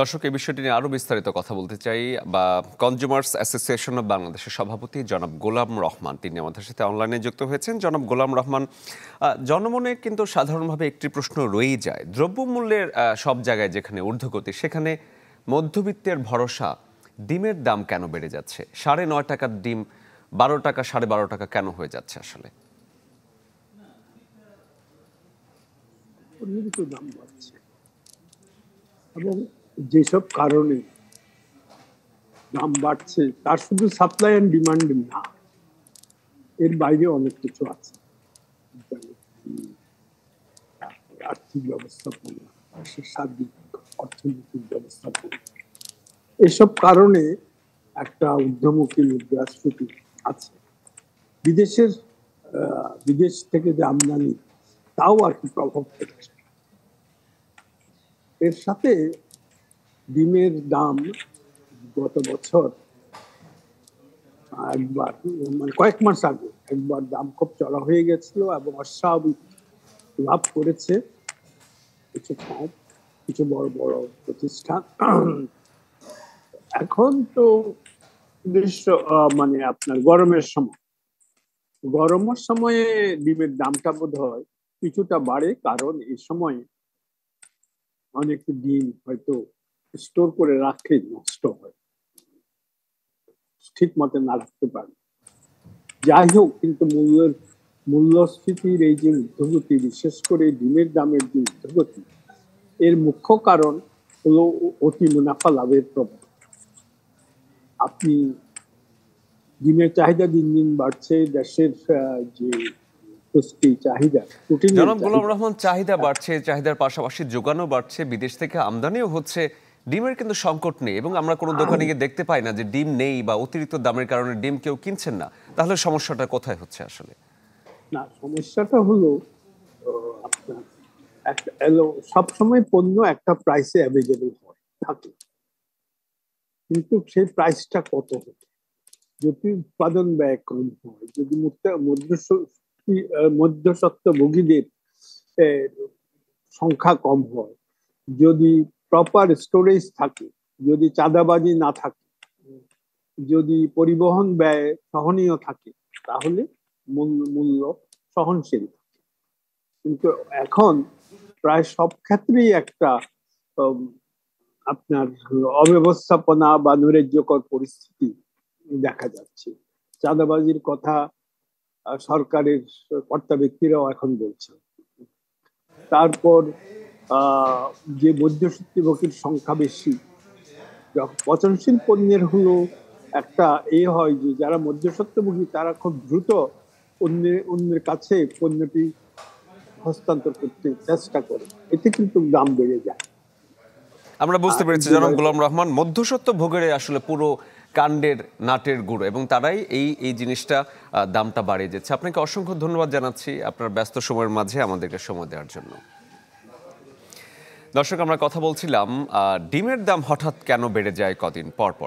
দর্শক এই বিষয়টি নিয়ে আরও বিস্তারিত কথা বলতে চাই বা কনজিউমার্স অ্যাসোসিয়েশন অব বাংলাদেশের সভাপতি জনাব গোলাম রহমান তিনি আমাদের সাথে অনলাইনে যুক্ত হয়েছেন জনাব গোলাম রহমান জনমনে কিন্তু সাধারণভাবে একটি প্রশ্ন রয়েই যায় দ্রব্যমূল্যের সব জায়গায় যেখানে ঊর্ধ্বগতি সেখানে মধ্যবিত্তের ভরসা ডিমের দাম কেন বেড়ে যাচ্ছে সাড়ে নয় টাকার ডিম বারো টাকা সাড়ে বারো টাকা কেন হয়ে যাচ্ছে আসলে এবং যেসব কারণে দাম বাড়ছে তার শুধু সাপ্লাই অ্যান্ড ডিমান্ড না এর বাইরে অনেক কিছু আছে আর্থিক ব্যবস্থাপনা অর্থনৈতিক ব্যবস্থাপনা এসব কারণে একটা ঊর্ধ্বমুখী মুদ্রাস্ফীতি আছে বিদেশের বিদেশ থেকে যে আমদানি তাও আর কি প্রভাব ফেলছে এর সাথে ডিমের দাম গত বছর একবার মানে কয়েক মাস আগে একবার দাম খুব চড়া হয়ে গেছিল এবং অস্বাভাবিক লাভ করেছে কিছু কম কিছু বড় বড় প্রতিষ্ঠান এখন তো গ্রীষ্ম মানে আপনার গরমের সময় গরমের সময়ে ডিমের দামটা বোধ হয় কিছুটা বাড়ে কারণ এই সময়ে অনেক ডিম হয়তো স্টোর করে রাখলে নষ্ট হয় ঠিক মতে না রাখতে পারে যাই হোক কিন্তু মূল্যের মূল্যস্ফীতির এই যে ঊর্ধ্বগতি বিশেষ করে ডিমের দামের যে ঊর্ধ্বগতি এর মুখ্য কারণ হলো অতি মুনাফা লাভের প্রভাব আপনি ডিমের চাহিদা দিন দিন বাড়ছে দেশের যে চাহিদা জনাব গোলাম রহমান চাহিদা বাড়ছে চাহিদার পাশাপাশি যোগানও বাড়ছে বিদেশ থেকে আমদানিও হচ্ছে ডিমের কিন্তু সংকট নেই এবং আমরা কোনো দোকানে গিয়ে দেখতে পাই না যে ডিম নেই বা অতিরিক্ত দামের কারণে ডিম কেউ কিনছেন না তাহলে সমস্যাটা কোথায় হচ্ছে আসলে না সমস্যাটা হলো সবসময় পণ্য একটা প্রাইসে অ্যাভেলেবল হয় থাকে কিন্তু সেই প্রাইসটা কত হবে যদি উৎপাদন ব্যয় কম হয় যদি মধ্যস্বত্ব মধ্যস্বত্বভোগীদের সংখ্যা কম হয় যদি প্রপার স্টোরেজ থাকে যদি চাঁদাবাজি না থাকে যদি পরিবহন ব্যয় সহনীয় থাকে তাহলে মূল্য সহনশীল থাকে কিন্তু এখন প্রায় সব ক্ষেত্রেই একটা আপনার অব্যবস্থাপনা বা নৈরাজ্যকর পরিস্থিতি দেখা যাচ্ছে চাঁদাবাজির কথা সরকারের কর্তা ব্যক্তিরাও এখন বলছেন তারপর যে বৈদ্যশক্তি ভোগের সংখ্যা বেশি পচনশীল পণ্যের হলো একটা এ হয় যে যারা মধ্যসত্যভোগী তারা খুব দ্রুত অন্যের অন্যের কাছে পণ্যটি হস্তান্তর করতে চেষ্টা করে এতে কিন্তু দাম বেড়ে যায় আমরা বুঝতে পেরেছি জনাব গোলাম রহমান মধ্যসত্ত্ব ভোগের আসলে পুরো কাণ্ডের নাটের গুঁড়ো এবং তারাই এই এই জিনিসটা দামটা বাড়িয়ে যাচ্ছে আপনাকে অসংখ্য ধন্যবাদ জানাচ্ছি আপনার ব্যস্ত সময়ের মাঝে আমাদেরকে সময় দেওয়ার জন্য দর্শক আমরা কথা বলছিলাম ডিমের দাম হঠাৎ কেন বেড়ে যায় কদিন পরপর